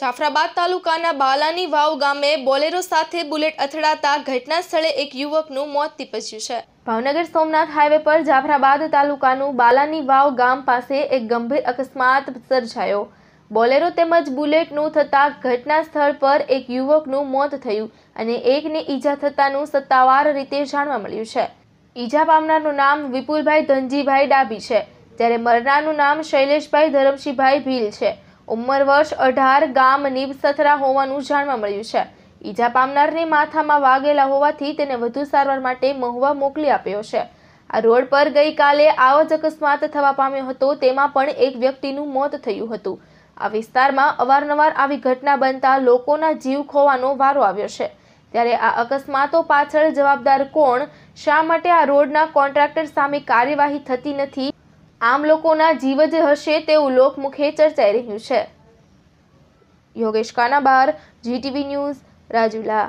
જાફરાબાદ તાલુકાના બાલાની વાવ ગામે બોલેરો સાથે બુલેટ અથડાતા ઘટના સ્થળે એક યુવકનું મોત નીપજ્યું છે ભાવનગર સોમનાથ હાઈવે પર જાફરાબાદ તાલુકાનું બાલાની વાવ ગામ પાસે એક ગંભીર અકસ્માત સર્જાયો બોલેરો તેમજ બુલેટનું થતાં ઘટના સ્થળ પર એક યુવકનું મોત થયું અને એકને ઈજા થતાનું સત્તાવાર રીતે જાણવા મળ્યું છે ઈજા પામનારનું નામ વિપુલભાઈ ધનજીભાઈ ડાબી છે જ્યારે મરનારનું નામ શૈલેષભાઈ ધરમશીભાઈ ભીલ છે ઉંમર વર્ષ અઢાર ગામ નીબ સથરા હોવાનું જાણવા મળ્યું છે ઈજા પામનારને માથામાં વાગેલા હોવાથી તેને વધુ સારવાર માટે મહુવા મોકલી આપ્યો છે આ રોડ પર ગઈકાલે આવો જ અકસ્માત થવા પામ્યો હતો તેમાં પણ એક વ્યક્તિનું મોત થયું હતું આ વિસ્તારમાં અવારનવાર આવી ઘટના બનતા લોકોના જીવ ખોવાનો વારો આવ્યો છે ત્યારે આ અકસ્માતો પાછળ જવાબદાર કોણ શા માટે આ રોડના કોન્ટ્રાક્ટર સામે કાર્યવાહી થતી નથી આમ લોકોના જીવ જ હશે તેવું લોકમુખે ચર્ચાઈ રહ્યું છે યોગેશ કાનાબાર જીટીવી ન્યૂઝ રાજુલા